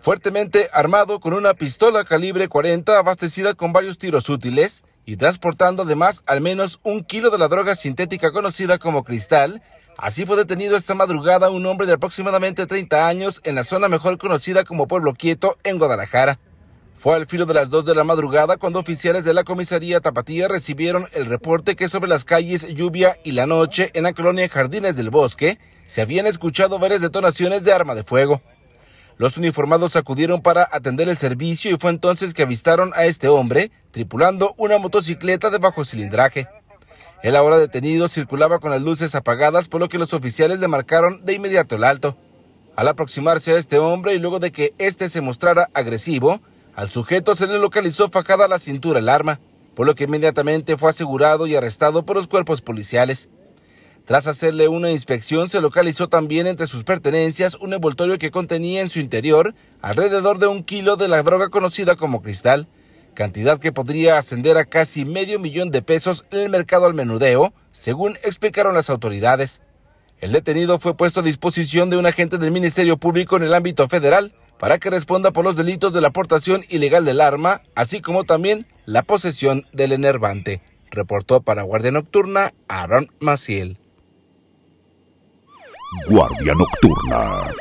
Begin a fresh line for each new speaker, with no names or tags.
fuertemente armado con una pistola calibre 40 abastecida con varios tiros útiles y transportando además al menos un kilo de la droga sintética conocida como cristal. Así fue detenido esta madrugada un hombre de aproximadamente 30 años en la zona mejor conocida como Pueblo Quieto, en Guadalajara. Fue al filo de las 2 de la madrugada cuando oficiales de la comisaría Tapatía recibieron el reporte que sobre las calles Lluvia y La Noche en la colonia Jardines del Bosque se habían escuchado varias detonaciones de arma de fuego. Los uniformados acudieron para atender el servicio y fue entonces que avistaron a este hombre tripulando una motocicleta de bajo cilindraje. El ahora detenido circulaba con las luces apagadas, por lo que los oficiales le marcaron de inmediato el alto. Al aproximarse a este hombre y luego de que éste se mostrara agresivo, al sujeto se le localizó fajada a la cintura el arma, por lo que inmediatamente fue asegurado y arrestado por los cuerpos policiales. Tras hacerle una inspección, se localizó también entre sus pertenencias un envoltorio que contenía en su interior alrededor de un kilo de la droga conocida como cristal, cantidad que podría ascender a casi medio millón de pesos en el mercado al menudeo, según explicaron las autoridades. El detenido fue puesto a disposición de un agente del Ministerio Público en el ámbito federal para que responda por los delitos de la aportación ilegal del arma, así como también la posesión del enervante, reportó para Guardia Nocturna Aaron Maciel. Guardia Nocturna.